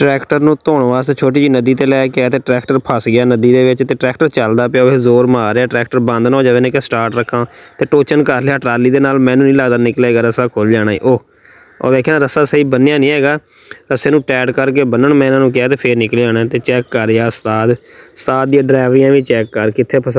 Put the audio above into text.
tractor ਨੂੰ ਧੋਣ ਵਾਸਤੇ ਛੋਟੀ ਜੀ ਨਦੀ ਤੇ ਲੈ ਕੇ ਆਇਆ ਤੇ ਟਰੈਕਟਰ ਫਸ ਗਿਆ ਨਦੀ ਦੇ ਵਿੱਚ ਤੇ ਟਰੈਕਟਰ ਚੱਲਦਾ ਪਿਆ ਉਹ ਜ਼ੋਰ ਮਾਰ ਰਿਹਾ ਟਰੈਕਟਰ ਬੰਦ ਨਾ ਹੋ ਜਾਵੇ ਨੇ ਕਿ ਸਟਾਰਟ ਰੱਖਾਂ ਤੇ ਟੋਚਨ ਕਰ ਲਿਆ ਟਰਾਲੀ ਦੇ ਨਾਲ ਮੈਨੂੰ ਨਹੀਂ ਲੱਗਦਾ ਨਿਕਲੇਗਾ ਰਸਾ ਖੁੱਲ ਜਾਣਾ ਉਹ ਉਹ ਵੇਖਿਆ ਰਸਾ ਸਹੀ ਬੰਨਿਆ ਨਹੀਂ ਹੈਗਾ ਰਸੇ ਨੂੰ ਟਾਈਟ ਕਰਕੇ ਬੰਨਣ ਮੈਂ ਇਹਨਾਂ ਨੂੰ ਕਿਹਾ ਤੇ ਫੇਰ ਨਿਕਲੇ ਆਣਾ ਤੇ ਚੈੱਕ ਕਰ ਯਾ ਉਸਤਾਦ ਉਸਤਾਦ ਦੀਆਂ ਡਰਾਈਵਰੀਆਂ ਵੀ ਚੈੱਕ ਕਰ ਕਿੱਥੇ ਫਸਾ